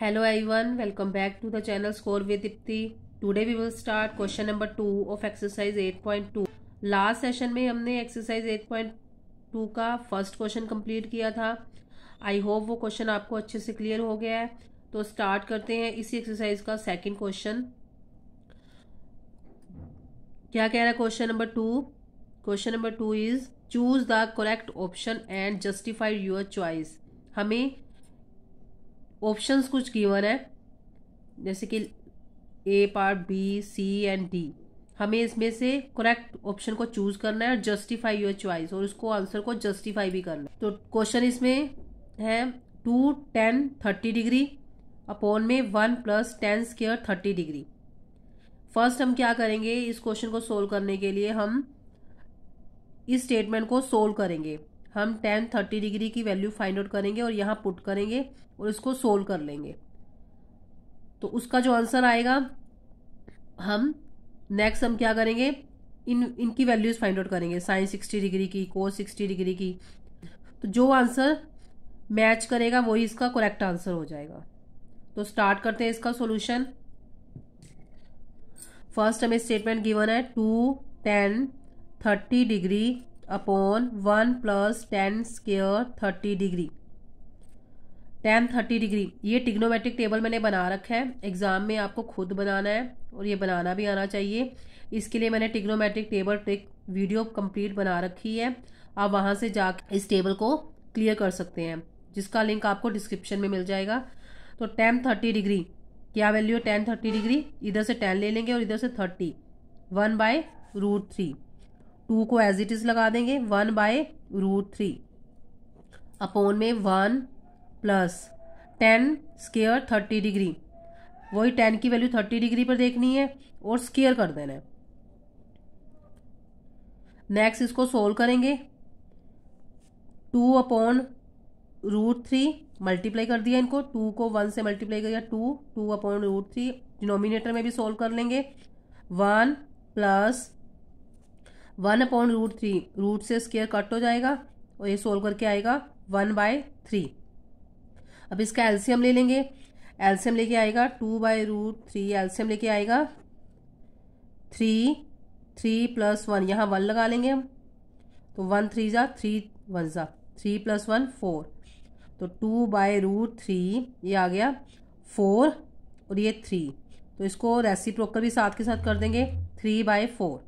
hello everyone welcome back to the channel score today we will start question number two of exercise at point 8.2 last session में हमने exercise 8.2 का first question complete किया था I hope वो question आपको अच्छे से clear हो गया है तो स्टार्ट करते हैं इसी एक्सरसाइज का सेकेंड क्वेश्चन क्या कह रहा है question number two question number two is choose the correct option and justified your choice हमें ऑप्शंस कुछ गिवन है जैसे कि A part B C and D हमें इसमें से करेक्ट ऑप्शन को चूज करना है और जस्टिफाई योर चॉइस और उसको आंसर को जस्टिफाई भी करना है तो क्वेश्चन इसमें है two tan thirty degree upon में one plus tan square thirty degree first हम क्या करेंगे इस क्वेश्चन को सोल्व करने के लिए हम इस स्टेटमेंट को सोल्व करेंगे हम टेन थर्टी डिग्री की वैल्यू फाइंड आउट करेंगे और यहाँ पुट करेंगे और इसको सोल्व कर लेंगे तो उसका जो आंसर आएगा हम नेक्स्ट हम क्या करेंगे इन इनकी वैल्यूज़ फाइंड आउट करेंगे साइंस सिक्सटी डिग्री की कोर्स सिक्सटी डिग्री की तो जो आंसर मैच करेगा वही इसका करेक्ट आंसर हो जाएगा तो स्टार्ट करते हैं इसका सॉल्यूशन फर्स्ट हमें स्टेटमेंट गिवन है two tan thirty degree upon one plus tan square thirty degree tan thirty degree ये टिग्नोमेट्रिक टेबल मैंने बना रखा है एग्ज़ाम में आपको खुद बनाना है और ये बनाना भी आना चाहिए इसके लिए मैंने trigonometric table trick video complete बना रखी है आप वहाँ से जा इस टेबल को क्लियर कर सकते हैं जिसका लिंक आपको डिस्क्रिप्शन में मिल जाएगा तो टेन थर्टी डिग्री क्या वैल्यू है टेन थर्टी डिग्री इधर से टेन ले लेंगे और इधर से thirty one by root three two को एज इट इज लगा देंगे one by root three upon में one plus tan square thirty degree वही टेन की वैल्यू थर्टी डिग्री पर देखनी है और स्केयर कर देना है नेक्स्ट इसको सोल्व करेंगे two upon root three multiply कर दिया इनको टू को वन से मल्टीप्लाई कर दिया two two upon root three denominator में भी सोल्व कर लेंगे one plus one upon root three root से स्केयर कट हो जाएगा और ये सोल्व करके आएगा वन बाय थ्री अब इसका एल्सियम ले लेंगे एल्सियम लेके आएगा two by root three LCM लेके आएगा थ्री थ्री प्लस वन यहाँ वन लगा लेंगे हम तो वन थ्री ज़ा थ्री वन ज़ा थ्री प्लस वन फोर तो टू बाय रूट थ्री ये आ गया फोर और ये थ्री तो इसको रेसिप्रोकर भी साथ के साथ कर देंगे three by four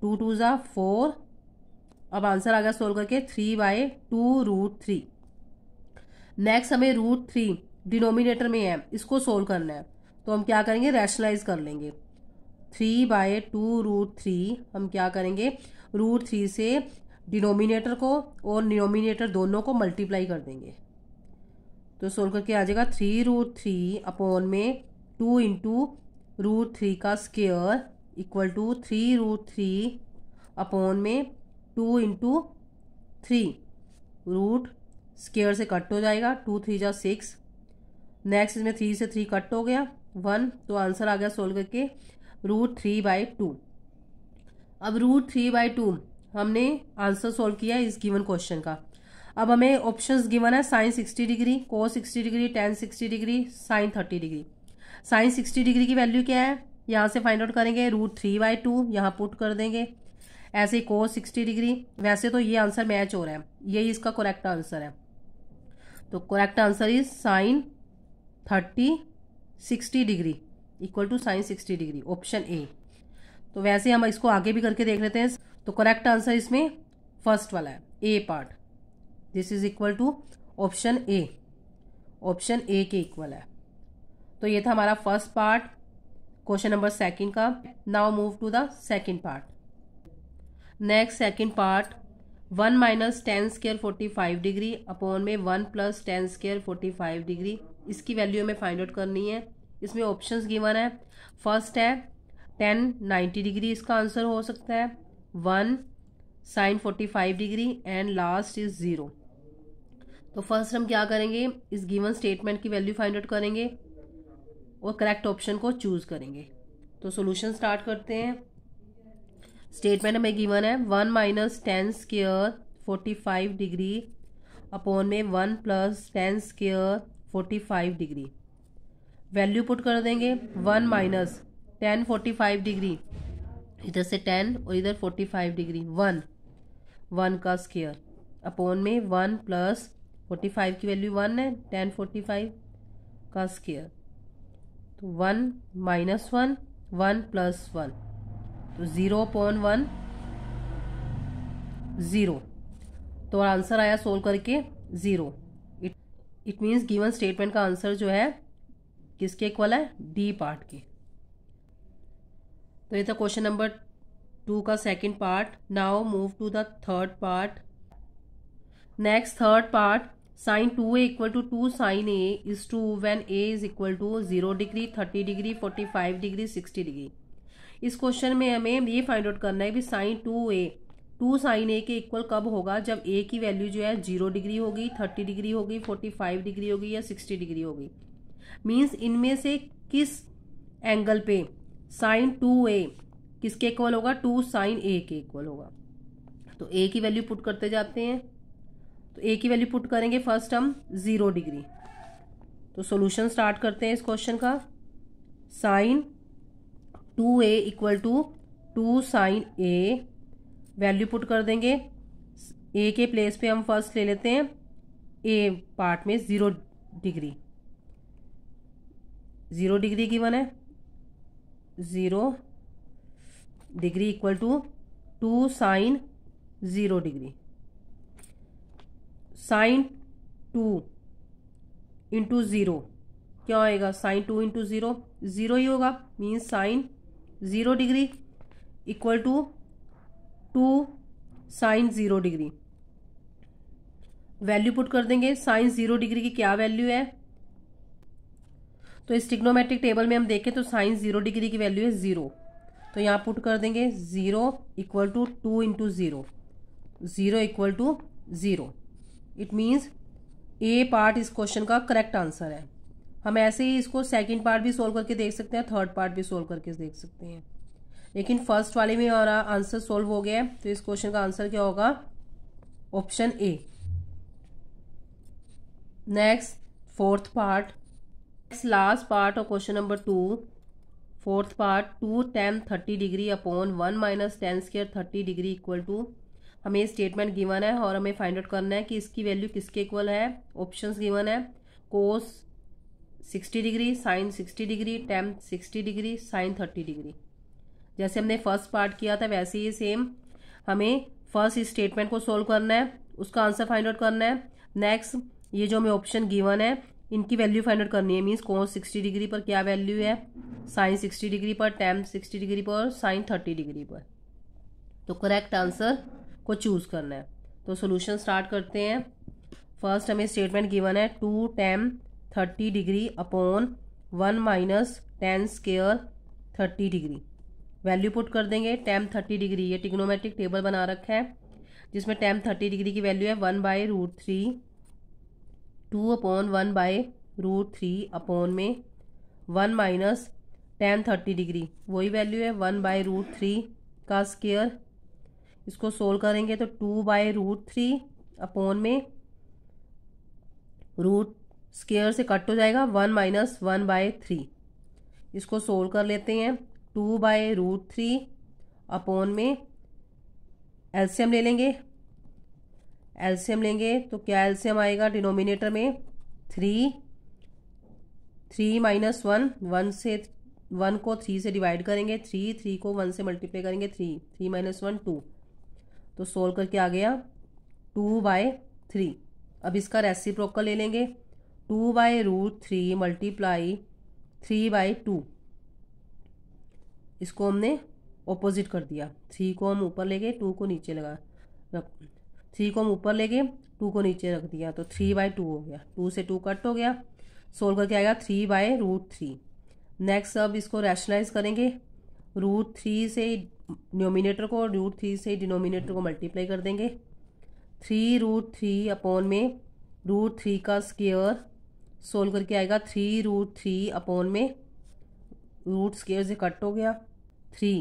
two two ज़ा फोर अब आंसर आ गया सोल्व करके three by two root three next हमें रूट थ्री डिनोमिनेटर में है इसको सोल्व करना है तो हम क्या करेंगे रैशनलाइज कर लेंगे three by two root three हम क्या करेंगे रूट थ्री से डिनोमिनेटर को और डिनोमिनेटर दोनों को मल्टीप्लाई कर देंगे तो सोल्व करके आ जाएगा थ्री रूट थ्री अपॉन में टू इंटू रूट थ्री का square equal to three root three upon में two into three root square से कट हो जाएगा टू थ्री जा सिक्स नेक्स्ट इसमें थ्री से थ्री कट हो गया वन तो आंसर आ गया सोल्व करके रूट थ्री बाई टू अब रूट थ्री बाई टू हमने आंसर सोल्व किया इस गिवन क्वेश्चन का अब हमें ऑप्शंस गिवन है sine sixty degree cos sixty degree tan sixty degree sine thirty degree sine sixty degree की वैल्यू क्या है यहाँ से फाइंड आउट करेंगे रूट थ्री बाई टू यहाँ पुट कर देंगे ऐसे को सिक्सटी डिग्री वैसे तो ये आंसर मैच हो रहा है यही इसका करेक्ट आंसर है तो correct answer is sine thirty sixty degree equal to sine sixty degree option A तो वैसे हम इसको आगे भी करके देख लेते हैं तो करेक्ट आंसर इसमें फर्स्ट वाला है A part this is equal to option A option A के इक्वल है तो ये था हमारा first part question number second का now move to the second part next second part one minus tan square forty five degree upon में one plus tan square forty five degree इसकी value हमें find out करनी है इसमें options given है first है tan ninety degree इसका answer हो सकता है one sine forty five degree and last is zero तो फर्स्ट हम क्या करेंगे इस गिवन स्टेटमेंट की वैल्यू फाइंड आउट करेंगे और करेक्ट ऑप्शन को चूज़ करेंगे तो सोल्यूशन स्टार्ट करते हैं स्टेटमेंट हमें गिवन है one minus tan square forty five degree upon में one plus tan square forty five degree value put कर देंगे one minus tan forty five degree इधर से टेन और इधर forty five degree one one का स्केयर अपॉन में one plus forty five की वैल्यू वन है टेन फोर्टी फाइव का स्केयर तो one minus one one plus one तो ज़ीरो अपॉन वन ज़ीरो तो आंसर आया सोल्व करके zero it it means given statement का आंसर जो है किसके इक्वल है डी पार्ट के तो ये था क्वेश्चन नंबर टू का second part now move to the third part next third part sine two A equal to two sine A is two when A is equal to zero degree thirty degree forty five degree sixty degree इस question में हमें ये find out करना है कि sine two A two sine A के equal कब होगा जब ए की वैल्यू जो है जीरो डिग्री होगी थर्टी डिग्री होगी फोर्टी फाइव डिग्री होगी या सिक्सटी डिग्री होगी मीन्स इनमें से किस एंगल पे साइन टू ए किसके इक्वल होगा टू साइन ए के इक्वल होगा तो ए की वैल्यू पुट करते जाते हैं तो ए की वैल्यू पुट करेंगे फर्स्ट हम ज़ीरो डिग्री तो सॉल्यूशन स्टार्ट करते हैं इस क्वेश्चन का sine two A equal to two sine A value put कर देंगे ए के प्लेस पे हम फर्स्ट ले लेते हैं ए पार्ट में zero degree zero degree given है zero degree equal to two sine zero degree sine two into zero क्या आएगा sine two into zero zero ही होगा means sine zero degree equal to two sine zero degree value put कर देंगे sign zero degree की क्या value है तो इस टिग्नोमेट्रिक टेबल में हम देखें तो साइन ज़ीरो डिग्री की वैल्यू है ज़ीरो तो यहाँ पुट कर देंगे zero equal to two into zero zero equal to zero it means A part इस क्वेश्चन का करेक्ट आंसर है हम ऐसे ही इसको सेकेंड पार्ट भी सोल्व करके देख सकते हैं थर्ड पार्ट भी सोल्व करके देख सकते हैं लेकिन फर्स्ट वाले में और आंसर सोल्व हो गया है तो इस क्वेश्चन का आंसर क्या होगा option A next fourth part next last part और question number two fourth part two tan thirty degree upon one minus tan square thirty degree equal to हमें स्टेटमेंट गिवन है और हमें फाइंड आउट करना है कि इसकी वैल्यू किसके इक्वल है ऑप्शंस गिवन है cos 60 degree sine 60 degree tan 60 degree sine 30 degree जैसे हमने फर्स्ट पार्ट किया था वैसे ही सेम हमें फर्स्ट स्टेटमेंट को सोल्व करना है उसका आंसर फाइंड आउट करना है नेक्स्ट ये जो हमें ऑप्शन गिवन है इनकी वैल्यू फाइंड आउट करनी है मीन्स कोस सिक्सटी डिग्री पर क्या वैल्यू है साइन सिक्सटी डिग्री पर टेम सिक्सटी डिग्री पर साइन थर्टी डिग्री पर तो करेक्ट आंसर को चूज़ करना है तो सोल्यूशन स्टार्ट करते हैं फर्स्ट हमें स्टेटमेंट गिवन है two tan thirty degree upon one minus tan square thirty degree value put कर देंगे टेम थर्टी डिग्री ये टिग्नोमेट्रिक टेबल बना रखा है जिसमें टेम थर्टी डिग्री की वैल्यू है one by root three two upon one by root three upon में one minus tan thirty degree वही वैल्यू है वन बाय रूट थ्री का स्केयर इसको सोल्व करेंगे तो two by root three upon में रूट स्केयर से कट हो जाएगा one minus one by three इसको सोल्व कर लेते हैं two by root three upon में एल्शियम ले लेंगे एल्शियम लेंगे तो क्या एल्शियम आएगा डिनोमिनेटर में three three minus one one से वन को थ्री से डिवाइड करेंगे थ्री थ्री को वन से मल्टीप्लाई करेंगे three three minus one two तो सोल्व करके आ गया टू बाय थ्री अब इसका रेसिप्रोकल ले लेंगे two by root three multiply three by two इसको हमने ऑपोजिट कर दिया थ्री को हम ऊपर ले गए टू को नीचे लगा रख थ्री को हम ऊपर ले गए टू को नीचे रख दिया तो थ्री बाय टू हो गया टू से टू कट हो गया सोल्व करके आएगा three by root three next अब इसको रैशनलाइज करेंगे रूट थ्री से डिनोमिनेटर को रूट थ्री से डिनोमिनेटर को मल्टीप्लाई कर देंगे थ्री रूट थ्री अपॉन में रूट थ्री का स्केयर सोल्व करके आएगा थ्री रूट थ्री अपॉन में रूट स्केयर से कट हो गया थ्री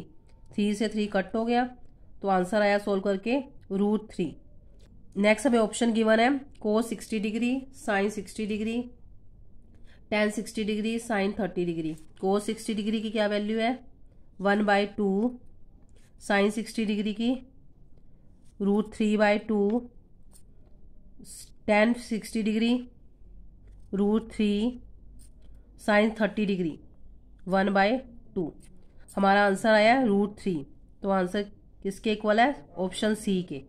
थ्री से थ्री कट हो गया तो आंसर आया सोल्व करके रूट थ्री नेक्स्ट हमें ऑप्शन गिवन है cos sixty degree sine sixty degree tan sixty degree sine thirty degree cos sixty degree की क्या वैल्यू है one by two sine sixty degree की root three by two tan sixty degree root three sine thirty degree one by two हमारा answer आया है root three तो answer किसके equal है ऑप्शन सी के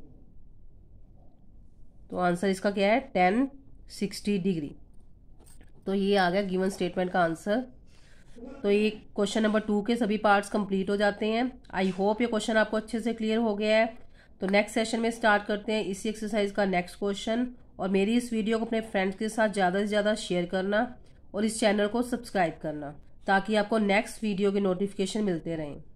तो आंसर इसका क्या है टेन सिक्सटी डिग्री तो ये आ गया गिवन स्टेटमेंट का आंसर तो ये क्वेश्चन नंबर टू के सभी पार्ट्स कंप्लीट हो जाते हैं आई होप ये क्वेश्चन आपको अच्छे से क्लियर हो गया है तो नेक्स्ट सेशन में स्टार्ट करते हैं इसी एक्सरसाइज का नेक्स्ट क्वेश्चन और मेरी इस वीडियो को अपने फ्रेंड्स के साथ ज़्यादा से ज़्यादा शेयर करना और इस चैनल को सब्सक्राइब करना ताकि आपको नेक्स्ट वीडियो के नोटिफिकेशन मिलते रहें